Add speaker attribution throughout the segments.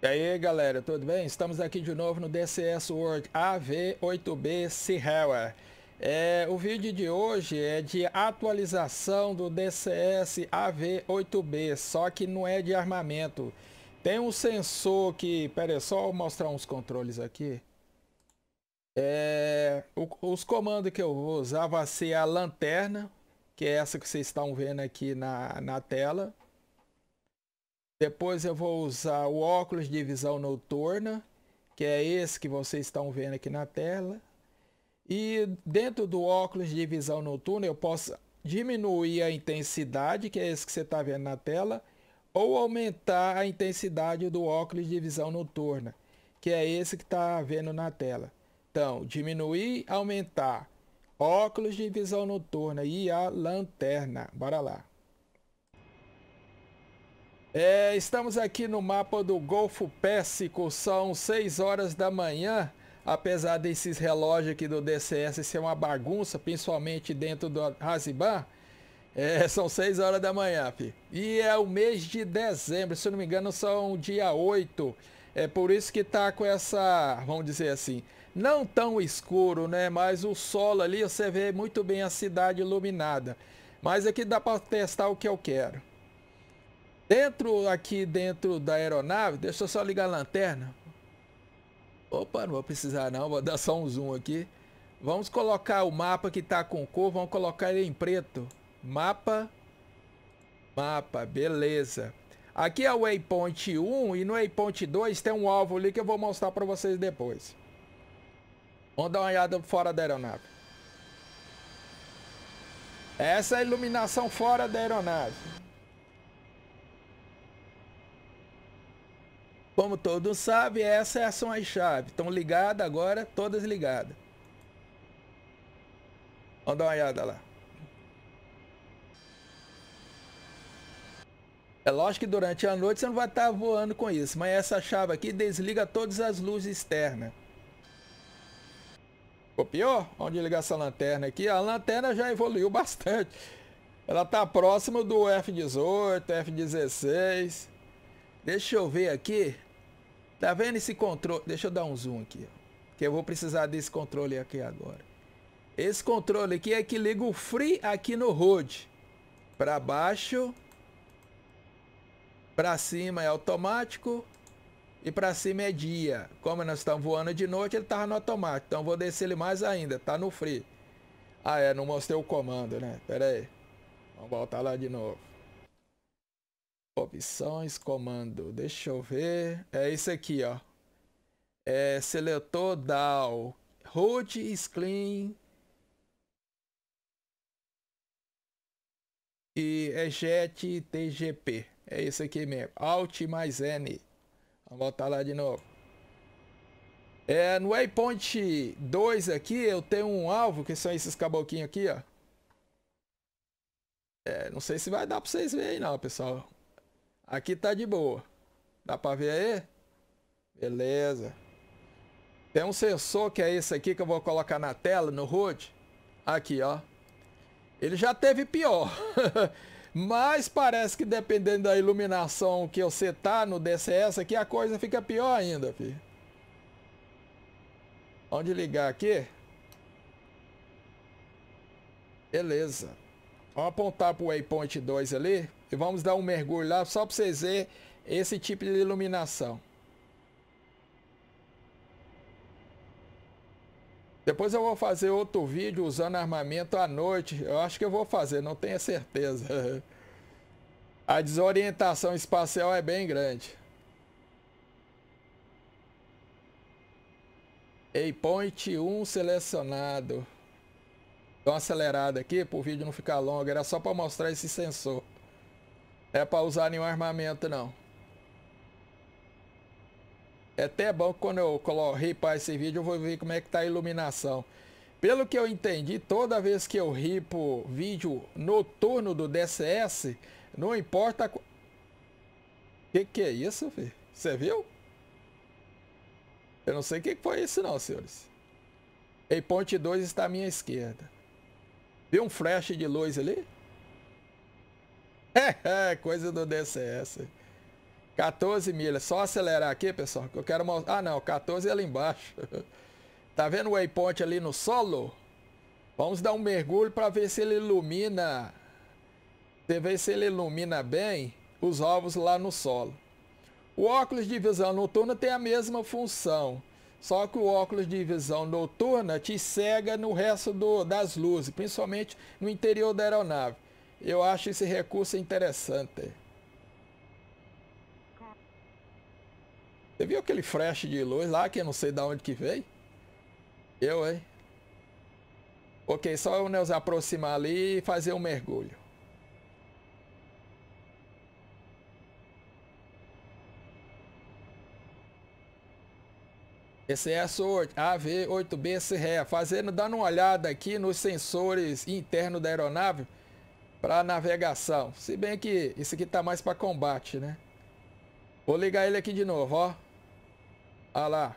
Speaker 1: E aí galera, tudo bem? Estamos aqui de novo no DCS World AV8B Sierra. É, o vídeo de hoje é de atualização do DCS AV8B, só que não é de armamento. Tem um sensor que... Pera aí, só mostrar uns controles aqui. É, o, os comandos que eu vou usar vai ser a lanterna, que é essa que vocês estão vendo aqui na, na tela. Depois eu vou usar o óculos de visão noturna, que é esse que vocês estão vendo aqui na tela. E dentro do óculos de visão noturna eu posso diminuir a intensidade, que é esse que você está vendo na tela, ou aumentar a intensidade do óculos de visão noturna, que é esse que está vendo na tela. Então, diminuir, aumentar, óculos de visão noturna e a lanterna. Bora lá. É, estamos aqui no mapa do Golfo Pérsico, são 6 horas da manhã. Apesar desses relógios aqui do DCS ser uma bagunça, principalmente dentro do Raziban, é, são 6 horas da manhã, fi. E é o mês de dezembro, se eu não me engano, são dia 8. É por isso que tá com essa, vamos dizer assim, não tão escuro, né? Mas o solo ali, você vê muito bem a cidade iluminada. Mas aqui dá para testar o que eu quero. Dentro, aqui dentro da aeronave, deixa eu só ligar a lanterna. Opa, não vou precisar não, vou dar só um zoom aqui. Vamos colocar o mapa que tá com cor, vamos colocar ele em preto. Mapa, mapa, beleza. Aqui é o Waypoint 1 e no Waypoint 2 tem um alvo ali que eu vou mostrar para vocês depois. Vamos dar uma olhada fora da aeronave. Essa é a iluminação fora da aeronave. Como todos sabem, essas é são as chaves. Estão ligadas agora, todas ligadas. Vamos dar uma olhada lá. É lógico que durante a noite você não vai estar tá voando com isso, mas essa chave aqui desliga todas as luzes externas. Copiou? Onde ligar essa lanterna aqui. A lanterna já evoluiu bastante. Ela está próxima do F-18, F-16. Deixa eu ver aqui. Tá vendo esse controle? Deixa eu dar um zoom aqui. que eu vou precisar desse controle aqui agora. Esse controle aqui é que liga o free aqui no road. Para baixo. Para cima é automático. E para cima é dia. Como nós estamos voando de noite, ele estava no automático. Então vou descer ele mais ainda. Tá no free. Ah, é. Não mostrei o comando, né? Pera aí. Vamos voltar lá de novo. Opções, comando. Deixa eu ver. É isso aqui, ó. É seletor DAO. Root Screen. E eject TGP. É isso é aqui mesmo. Alt mais N. Vamos voltar lá de novo. É, no Waypoint 2 aqui, eu tenho um alvo, que são esses caboclinhos aqui, ó. É, não sei se vai dar pra vocês verem não, pessoal. Aqui tá de boa. Dá pra ver aí? Beleza. Tem um sensor que é esse aqui que eu vou colocar na tela, no HUD. Aqui, ó. Ele já teve pior. Mas parece que dependendo da iluminação que você tá no DCS aqui, a coisa fica pior ainda, filho. Onde ligar aqui? Beleza. Vamos apontar pro Waypoint 2 ali. E vamos dar um mergulho lá só para vocês verem esse tipo de iluminação. Depois eu vou fazer outro vídeo usando armamento à noite. Eu acho que eu vou fazer, não tenho certeza. A desorientação espacial é bem grande. point 1 selecionado. Dá uma acelerada aqui para o vídeo não ficar longo. Era só para mostrar esse sensor. É pra usar nenhum armamento, não. É até bom que quando eu ripar esse vídeo, eu vou ver como é que tá a iluminação. Pelo que eu entendi, toda vez que eu ripo vídeo noturno do DCS, não importa... O que que é isso, filho? Você viu? Eu não sei o que foi isso não, senhores. Em ponte 2 está à minha esquerda. Viu um flash de luz ali? É, coisa do DCS. 14 milhas. Só acelerar aqui, pessoal, que eu quero mostrar. Ah, não, 14 é ali embaixo. tá vendo o waypoint ali no solo? Vamos dar um mergulho para ver se ele ilumina. Você vê se ele ilumina bem os ovos lá no solo. O óculos de visão noturna tem a mesma função, só que o óculos de visão noturna te cega no resto do, das luzes, principalmente no interior da aeronave. Eu acho esse recurso interessante. Você viu aquele flash de luz lá que eu não sei de onde que veio? Eu, hein? Ok, só eu nos aproximar ali e fazer um mergulho. é A AV8B SRE, fazendo, dando uma olhada aqui nos sensores internos da aeronave para navegação. Se bem que isso aqui tá mais para combate, né? Vou ligar ele aqui de novo, ó. Olha lá.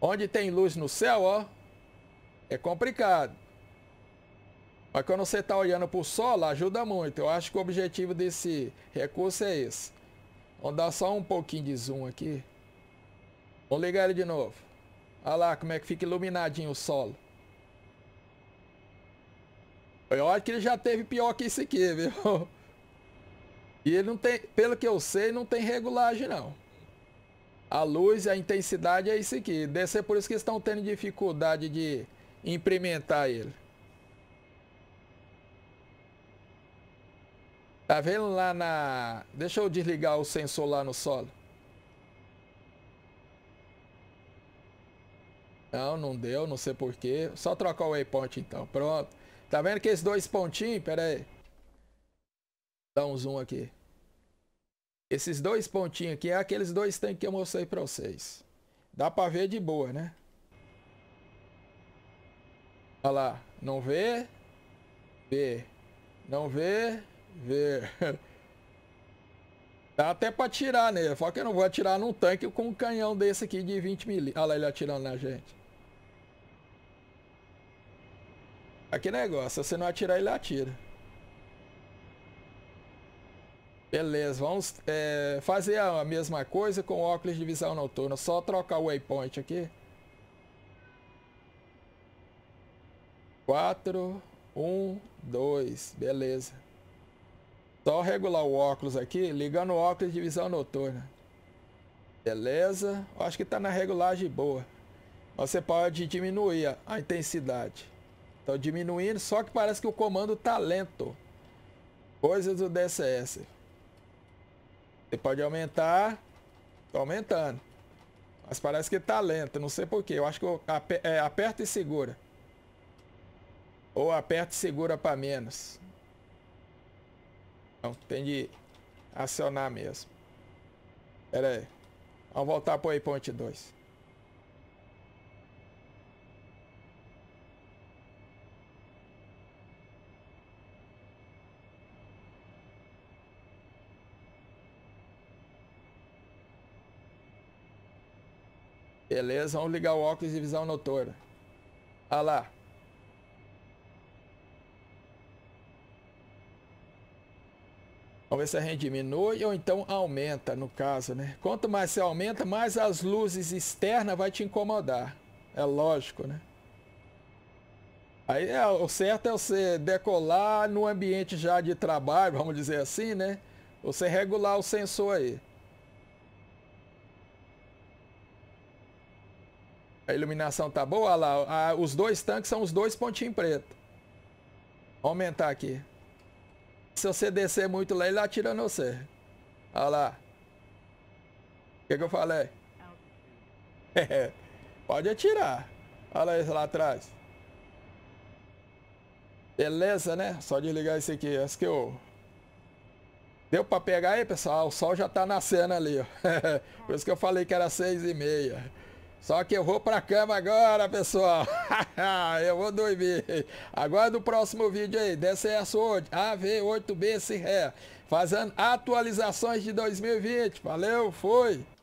Speaker 1: Onde tem luz no céu, ó, é complicado. Mas quando você tá olhando pro sol, ajuda muito. Eu acho que o objetivo desse recurso é esse. Vamos dar só um pouquinho de zoom aqui. Vou ligar ele de novo. Olha lá como é que fica iluminadinho o solo. Eu acho que ele já teve pior que isso aqui, viu? E ele não tem, pelo que eu sei, não tem regulagem não. A luz, a intensidade é isso aqui. Deve ser por isso que eles estão tendo dificuldade de implementar ele. Tá vendo lá na... Deixa eu desligar o sensor lá no solo. Não, não deu, não sei porquê. Só trocar o waypoint então. Pronto. Tá vendo que esses dois pontinhos? Pera aí. Dá um zoom aqui. Esses dois pontinhos aqui é aqueles dois tanques que eu mostrei pra vocês. Dá pra ver de boa, né? Olha lá. Não vê. Vê. Não vê. Vê. Dá até pra tirar nele. Né? Só que eu não vou atirar num tanque com um canhão desse aqui de 20 milímetros. Olha lá ele atirando na gente. Aqui negócio, se você não atirar, ele atira. Beleza, vamos é, fazer a mesma coisa com óculos de visão noturna. Só trocar o waypoint aqui. 4, 1, 2, beleza. Só regular o óculos aqui, ligando o óculos de visão noturna. Beleza, acho que está na regulagem boa. Você pode diminuir a intensidade. Estão diminuindo, só que parece que o comando tá lento. Coisas do DCS. Você pode aumentar. Tô aumentando. Mas parece que tá lento, não sei porquê. Eu acho que eu aper é, aperta e segura. Ou aperta e segura para menos. Não, tem de acionar mesmo. Pera aí. Vamos voltar pro Waypoint 2. Beleza, vamos ligar o óculos de visão notora. Olha lá. Vamos ver se a gente diminui ou então aumenta, no caso, né? Quanto mais você aumenta, mais as luzes externas vai te incomodar. É lógico, né? Aí é, o certo é você decolar no ambiente já de trabalho, vamos dizer assim, né? Você regular o sensor aí. A iluminação tá boa, olha lá. A, ah, os dois tanques são os dois pontinhos preto. Vou aumentar aqui. Se você descer muito lá, ele atira no você. Olha lá. O que, que eu falei? pode atirar. Olha isso lá atrás. Beleza, né? Só desligar esse aqui. Acho que eu... Deu pra pegar aí, pessoal? O sol já tá nascendo ali, ó. Por isso que eu falei que era seis e meia. Só que eu vou pra cama agora, pessoal. eu vou dormir. Aguardo o próximo vídeo aí. DCS World AV8B Ré. Fazendo atualizações de 2020. Valeu, fui.